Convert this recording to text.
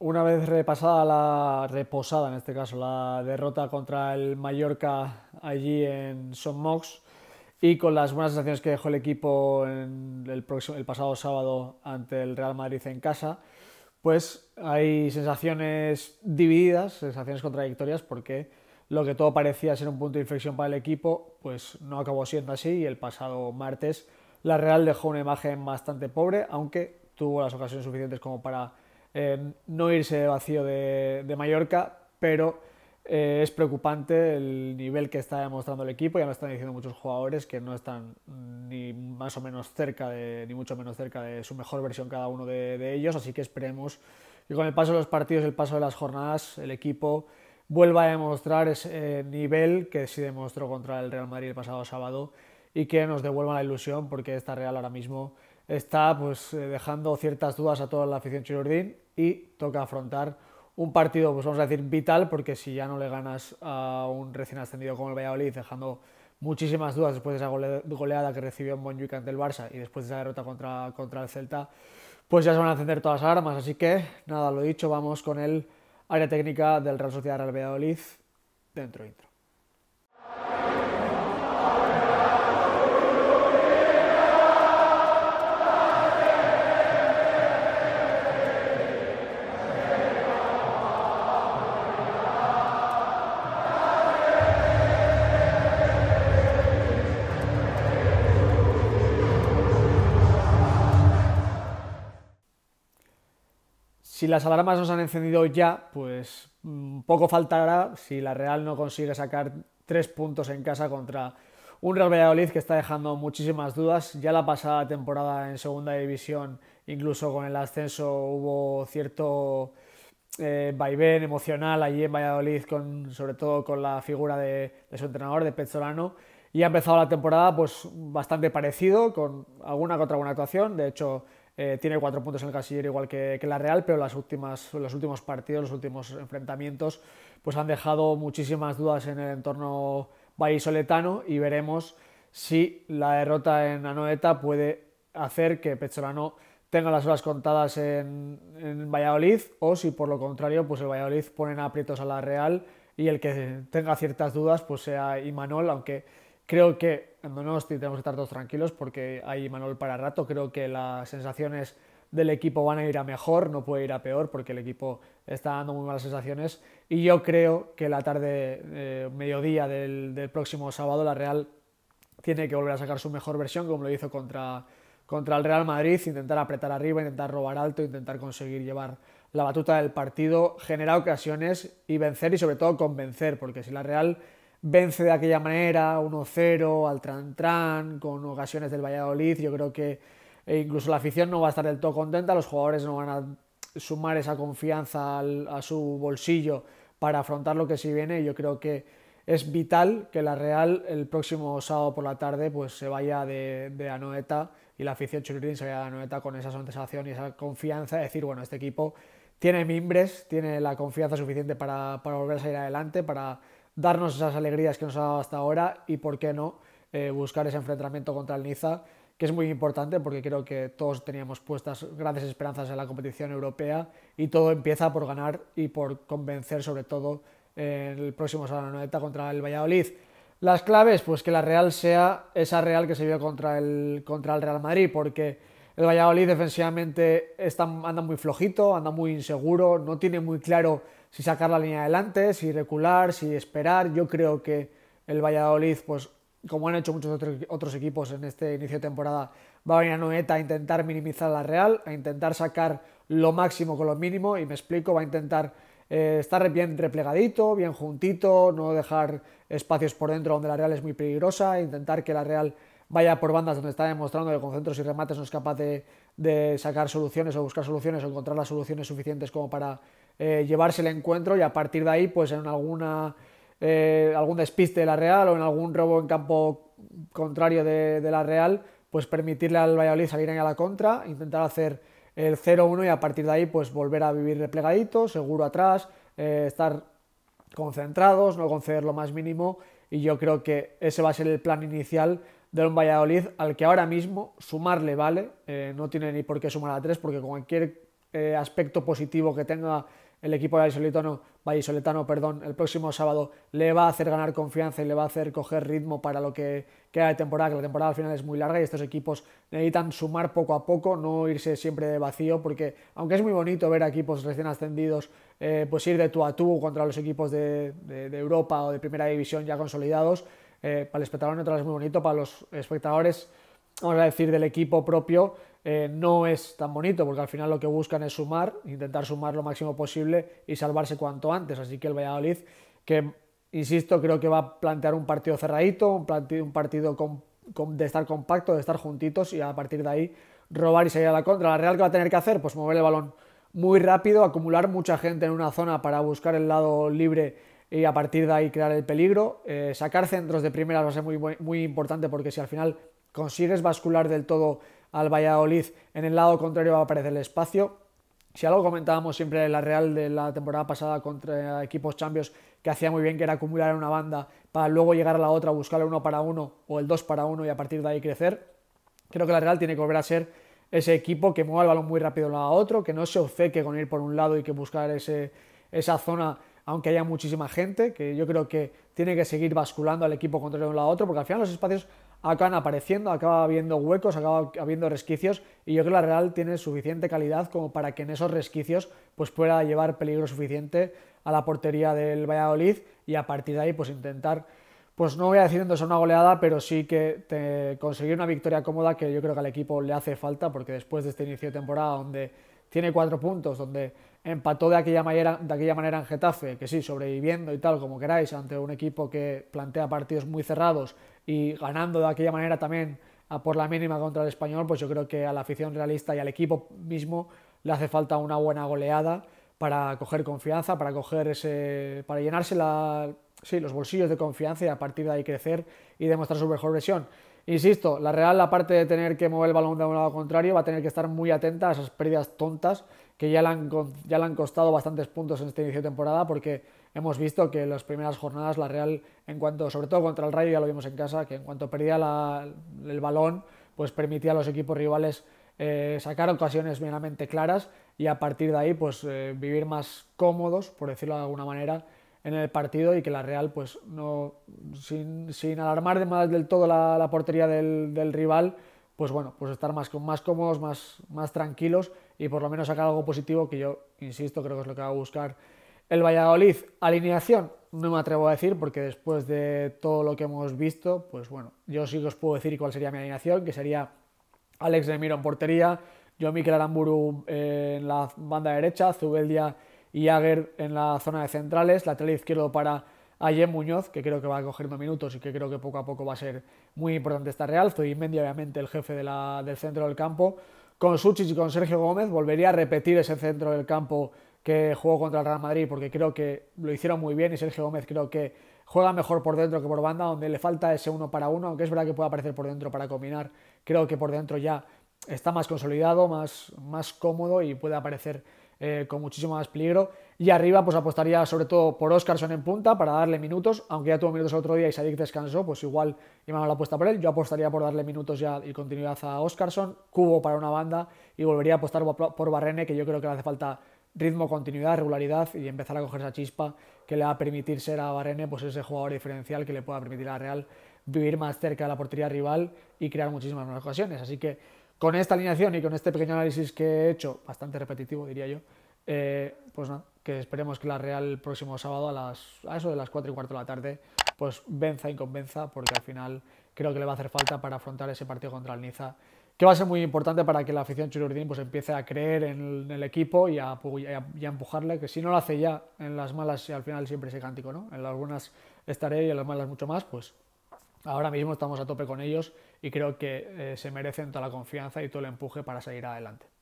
Una vez repasada la reposada, en este caso, la derrota contra el Mallorca allí en Son Mox y con las buenas sensaciones que dejó el equipo el, el pasado sábado ante el Real Madrid en casa, pues hay sensaciones divididas, sensaciones contradictorias, porque lo que todo parecía ser un punto de inflexión para el equipo, pues no acabó siendo así y el pasado martes la Real dejó una imagen bastante pobre, aunque tuvo las ocasiones suficientes como para eh, no irse vacío de, Mallorca, pero eh, es preocupante el nivel que está demostrando el equipo. Ya lo están diciendo muchos jugadores que no están ni más o menos cerca de, ni mucho menos cerca de su mejor versión cada uno de, ellos, así que esperemos que con el paso de los partidos, el paso de las jornadas, el equipo vuelva a demostrar ese eh, nivel que sí demostró contra el Real Madrid el pasado sábado y que nos devuelva la ilusión porque esta Real ahora mismo está pues dejando ciertas dudas a toda la afición chirurdín y toca afrontar un partido, pues vamos a decir, vital, porque si ya no le ganas a un recién ascendido como el Valladolid, dejando muchísimas dudas después de esa goleada que recibió en ante el Barça y después de esa derrota contra, el Celta, pues ya se van a encender todas las armas. Así que, nada, lo dicho, vamos con el área técnica del Real Sociedad Real Valladolid dentro intro. Si las alarmas nos han encendido ya, pues mm, poco faltará si la Real no consigue sacar tres puntos en casa contra un Real Valladolid que está dejando muchísimas dudas. Ya la pasada temporada en segunda división, incluso con el ascenso, hubo cierto eh, vaivén emocional allí en Valladolid, sobre todo con la figura de, su entrenador, de Pezzolano. Y ha empezado la temporada pues, bastante parecido, con alguna contra alguna actuación. De hecho, eh, tiene cuatro puntos en el casillero igual que, la Real, pero las últimas, los últimos partidos, los últimos enfrentamientos, pues han dejado muchísimas dudas en el entorno vallisoletano y veremos si la derrota en Anoeta puede hacer que Pecholano tenga las horas contadas en, en Valladolid o si por lo contrario pues el Valladolid en aprietos a la Real y el que tenga ciertas dudas pues sea Imanol, aunque creo que no nos tenemos que estar todos tranquilos porque hay Manuel para rato. Creo que las sensaciones del equipo van a ir a mejor, no puede ir a peor porque el equipo está dando muy malas sensaciones. Y yo creo que la tarde, eh, mediodía del, próximo sábado, la Real tiene que volver a sacar su mejor versión, como lo hizo contra, contra el Real Madrid, intentar apretar arriba, intentar robar alto, intentar conseguir llevar la batuta del partido, generar ocasiones y vencer y sobre todo convencer, porque si la Real vence de aquella manera, 1-0 al tran con ocasiones del Valladolid. Yo creo que eh, incluso la afición no va a estar del todo contenta, los jugadores no van a sumar esa confianza a su bolsillo para afrontar lo que sí viene. Yo creo que es vital que la Real el próximo sábado por la tarde pues se vaya de, de Anoeta y la afición churirín se vaya de Anoeta con esa sensación y esa confianza es decir, bueno, este equipo tiene mimbres, tiene la confianza suficiente para, para volver a salir adelante, para darnos esas alegrías que nos ha dado hasta ahora y, por qué no, eh, buscar ese enfrentamiento contra el Niza, que es muy importante porque creo que todos teníamos puestas grandes esperanzas en la competición europea y todo empieza por ganar y por convencer, sobre todo, en eh, el próximo 90 contra el Valladolid. Las claves, pues que la Real sea esa Real que se vio contra el, contra el Real Madrid, porque el Valladolid defensivamente está, anda muy flojito, anda muy inseguro, no tiene muy claro si sacar la línea adelante, si recular, si esperar. Yo creo que el Valladolid, pues como han hecho muchos otros equipos en este inicio de temporada, va a venir a Noeta a intentar minimizar la Real, a intentar sacar lo máximo con lo mínimo, y me explico, va a intentar eh, estar bien replegadito, bien juntito, no dejar espacios por dentro donde la Real es muy peligrosa, intentar que la Real vaya por bandas donde está demostrando que con centros y remates no es capaz de, sacar soluciones o buscar soluciones o encontrar las soluciones suficientes como para eh, llevarse el encuentro y a partir de ahí pues en alguna eh, algún despiste de la Real o en algún robo en campo contrario de, la Real pues permitirle al Valladolid salir ahí a la contra, intentar hacer el 0-1 y a partir de ahí pues volver a vivir replegadito, seguro atrás, eh, estar concentrados, no conceder lo más mínimo y yo creo que ese va a ser el plan inicial de un Valladolid al que ahora mismo sumarle vale, eh, no tiene ni por qué sumar a tres, porque cualquier eh, aspecto positivo que tenga el equipo de vallisoletano perdón, el próximo sábado le va a hacer ganar confianza y le va a hacer coger ritmo para lo que queda de temporada, que la temporada al final es muy larga y estos equipos necesitan sumar poco a poco, no irse siempre de vacío, porque aunque es muy bonito ver a equipos recién ascendidos eh, pues ir de tú a tú contra los equipos de Europa o de Primera División ya consolidados, eh, para el espectador neutral es muy bonito, para los espectadores, vamos a decir, del equipo propio, eh, no es tan bonito, porque al final lo que buscan es sumar, intentar sumar lo máximo posible y salvarse cuanto antes. Así que el Valladolid, que insisto, creo que va a plantear un partido cerradito, un partido, un partido de estar compacto, de estar juntitos y a partir de ahí robar y salir a la contra. La Real que va a tener que hacer, pues mover el balón muy rápido, acumular mucha gente en una zona para buscar el lado libre y a partir de ahí crear el peligro. Eh, sacar centros de primera va a ser muy, muy importante porque si al final consigues bascular del todo al Valladolid, en el lado contrario va a aparecer el espacio. Si algo comentábamos siempre en la Real de la temporada pasada contra equipos champions, que hacía muy bien que era acumular en una banda para luego llegar a la otra, buscar el uno para uno o el dos para uno y a partir de ahí crecer, creo que la Real tiene que volver a ser ese equipo que mueva el balón muy rápido a otro, que no se obceque con ir por un lado y que buscar esa zona aunque haya muchísima gente, que yo creo que tiene que seguir basculando al equipo contra de un lado a otro, porque al final los espacios acaban apareciendo, acaba habiendo huecos, acaba habiendo resquicios, y yo creo que la Real tiene suficiente calidad como para que en esos resquicios pues pueda llevar peligro suficiente a la portería del Valladolid y a partir de ahí pues intentar, pues no voy a decir entonces una goleada, pero sí que te conseguir una victoria cómoda que yo creo que al equipo le hace falta, porque después de este inicio de temporada donde tiene cuatro puntos, donde empató de aquella, manera, de aquella manera en Getafe, que sí, sobreviviendo y tal, como queráis, ante un equipo que plantea partidos muy cerrados y ganando de aquella manera también a por la mínima contra el español, pues yo creo que a la afición realista y al equipo mismo le hace falta una buena goleada para coger confianza, para coger ese, para llenarse sí, los bolsillos de confianza y a partir de ahí crecer y demostrar su mejor versión. Insisto, la Real, aparte de tener que mover el balón de un lado contrario, va a tener que estar muy atenta a esas pérdidas tontas que ya le han, ya han costado bastantes puntos en este inicio de temporada, porque hemos visto que en las primeras jornadas la Real, en cuanto, sobre todo contra el Rayo, ya lo vimos en casa, que en cuanto perdía el balón, pues permitía a los equipos rivales eh, sacar ocasiones meramente claras y a partir de ahí, pues eh, vivir más cómodos, por decirlo de alguna manera, en el partido y que la Real, pues no, sin, sin alarmar de del todo la, portería del, rival, pues bueno, pues estar más, más cómodos, más, más tranquilos y por lo menos sacar algo positivo que yo, insisto, creo que es lo que va a buscar el Valladolid. Alineación, no me atrevo a decir porque después de todo lo que hemos visto, pues bueno, yo sí os puedo decir cuál sería mi alineación, que sería Alex de Miro en portería, yo Miquel Aramburu eh, en la banda derecha, Zubeldia y en la zona de centrales, la lateral izquierdo para Ayer Muñoz, que creo que va dos minutos y que creo que poco a poco va a ser muy importante esta Real. Mendy, obviamente, el jefe del centro del campo. Con Suchis y con Sergio Gómez volvería a repetir ese centro del campo que jugó contra el Real Madrid, porque creo que lo hicieron muy bien y Sergio Gómez creo que juega mejor por dentro que por banda, donde le falta ese uno para uno, aunque es verdad que puede aparecer por dentro para combinar. Creo que por dentro ya está más consolidado, más, más cómodo y puede aparecer eh, con muchísimo más peligro. Y arriba, pues apostaría sobre todo por Oscarson en punta para darle minutos, aunque ya tuvo minutos el otro día y Sadik descansó, pues igual la apuesta por él. Yo apostaría por darle minutos ya y continuidad a Oscarson, cubo para una banda y volvería a apostar por Barrene, que yo creo que le hace falta ritmo, continuidad, regularidad y empezar a coger esa chispa que le va a permitir ser a Barrene pues ese jugador diferencial que le pueda permitir a Real vivir más cerca de la portería rival y crear muchísimas más ocasiones. Así que con esta alineación y con este pequeño análisis que he hecho, bastante repetitivo diría yo, eh, pues nada, que esperemos que la Real el próximo sábado a, las, a eso de las 4 y cuarto de la tarde, pues venza y e convenza, porque al final creo que le va a hacer falta para afrontar ese partido contra el Niza, que va a ser muy importante para que la afición chururdín pues empiece a creer en el, equipo y a, empujarle, que si no lo hace ya en las malas, al final siempre ese cántico, ¿no? En las buenas estaré y en las malas mucho más, pues ahora mismo estamos a tope con ellos y creo que eh, se merecen toda la confianza y todo el empuje para seguir adelante.